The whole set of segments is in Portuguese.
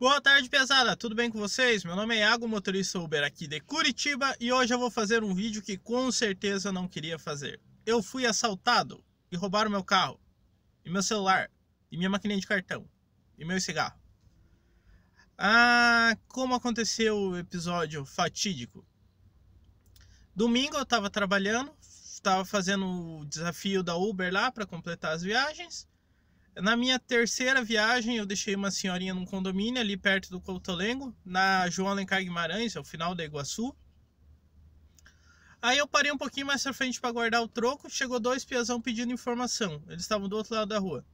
Boa tarde, pesada! Tudo bem com vocês? Meu nome é Iago, motorista Uber aqui de Curitiba e hoje eu vou fazer um vídeo que com certeza eu não queria fazer. Eu fui assaltado e roubaram meu carro, e meu celular, e minha maquininha de cartão, e meu cigarro. Ah, como aconteceu o episódio fatídico? Domingo eu estava trabalhando, estava fazendo o desafio da Uber lá para completar as viagens na minha terceira viagem, eu deixei uma senhorinha num condomínio ali perto do Coutolengo, na João Alencar Guimarães, ao é final da Iguaçu. Aí eu parei um pouquinho mais pra frente para guardar o troco, chegou dois piazão pedindo informação. Eles estavam do outro lado da rua.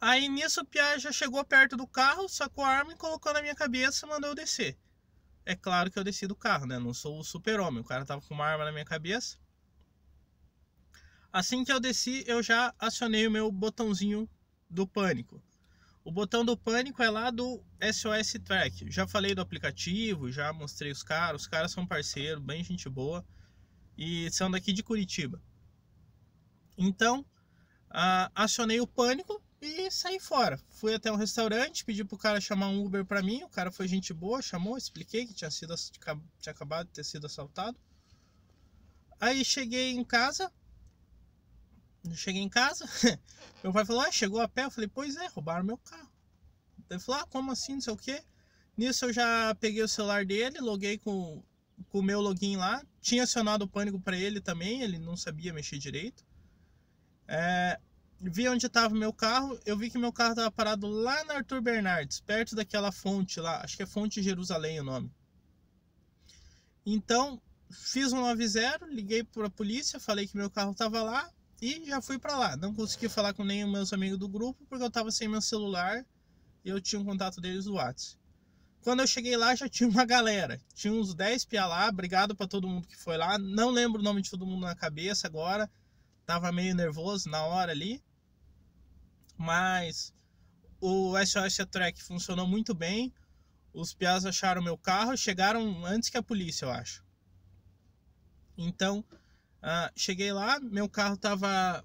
Aí nisso o Pia já chegou perto do carro, sacou a arma e colocou na minha cabeça e mandou eu descer. É claro que eu desci do carro, né? Não sou o super-homem. O cara tava com uma arma na minha cabeça. Assim que eu desci, eu já acionei o meu botãozinho do pânico. O botão do pânico é lá do SOS Track. Já falei do aplicativo, já mostrei os caras. Os caras são parceiros, bem gente boa. E são daqui de Curitiba. Então, acionei o pânico e saí fora. Fui até um restaurante, pedi pro cara chamar um Uber para mim. O cara foi gente boa, chamou, expliquei que tinha, sido, tinha acabado de ter sido assaltado. Aí cheguei em casa, cheguei em casa, meu pai falou, ah, chegou a pé? Eu falei, pois é, roubaram meu carro. Ele falou, ah, como assim, não sei o quê. Nisso eu já peguei o celular dele, loguei com, com o meu login lá. Tinha acionado o pânico para ele também, ele não sabia mexer direito. É, vi onde estava meu carro, eu vi que meu carro estava parado lá na Arthur Bernardes, perto daquela fonte lá, acho que é Fonte Jerusalém o nome. Então, fiz um 90, liguei para a polícia, falei que meu carro estava lá, e já fui para lá. Não consegui falar com nenhum meus amigos do grupo porque eu tava sem meu celular e eu tinha um contato deles do WhatsApp. Quando eu cheguei lá já tinha uma galera. Tinha uns 10 pia lá. Obrigado para todo mundo que foi lá. Não lembro o nome de todo mundo na cabeça agora. Tava meio nervoso na hora ali. Mas o SOS Track funcionou muito bem. Os piás acharam meu carro, chegaram antes que a polícia, eu acho. Então, ah, cheguei lá, meu carro tava.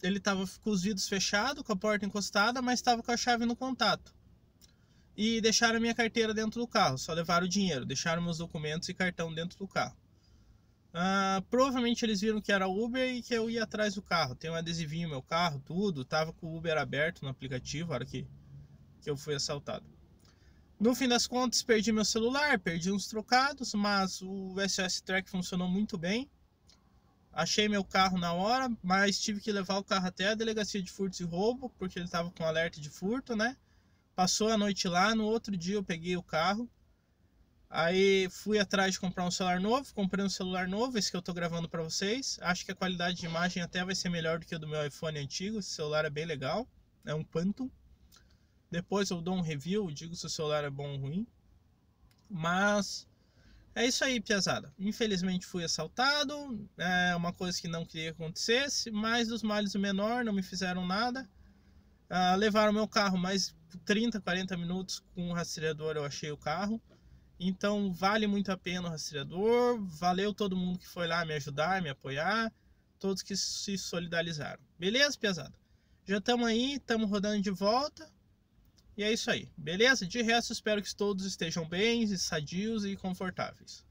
Ele tava com os vidros fechados, com a porta encostada, mas estava com a chave no contato. E deixaram minha carteira dentro do carro, só levaram o dinheiro, deixaram meus documentos e cartão dentro do carro. Ah, provavelmente eles viram que era Uber e que eu ia atrás do carro. Tem um adesivinho no meu carro, tudo. Tava com o Uber aberto no aplicativo, a hora que, que eu fui assaltado. No fim das contas, perdi meu celular, perdi uns trocados, mas o SOS Track funcionou muito bem. Achei meu carro na hora, mas tive que levar o carro até a delegacia de furtos e roubo, porque ele estava com alerta de furto, né? Passou a noite lá, no outro dia eu peguei o carro. Aí fui atrás de comprar um celular novo, comprei um celular novo, esse que eu tô gravando para vocês. Acho que a qualidade de imagem até vai ser melhor do que o do meu iPhone antigo, esse celular é bem legal, é um Phantom. Depois eu dou um review, digo se o celular é bom ou ruim. Mas é isso aí, Piazada. Infelizmente fui assaltado, é uma coisa que não queria que acontecesse, mas dos males o menor, não me fizeram nada. Ah, levaram meu carro mais 30, 40 minutos com o rastreador, eu achei o carro. Então vale muito a pena o rastreador. Valeu todo mundo que foi lá me ajudar, me apoiar, todos que se solidarizaram. Beleza, piazada. Já estamos aí, estamos rodando de volta. E é isso aí, beleza? De resto, espero que todos estejam bem, sadios e confortáveis.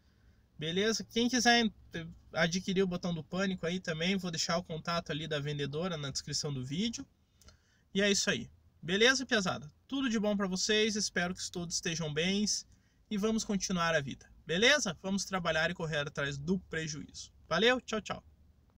Beleza? Quem quiser eh, adquirir o botão do pânico aí também, vou deixar o contato ali da vendedora na descrição do vídeo. E é isso aí. Beleza, pesada? Tudo de bom para vocês, espero que todos estejam bem e vamos continuar a vida. Beleza? Vamos trabalhar e correr atrás do prejuízo. Valeu, tchau, tchau.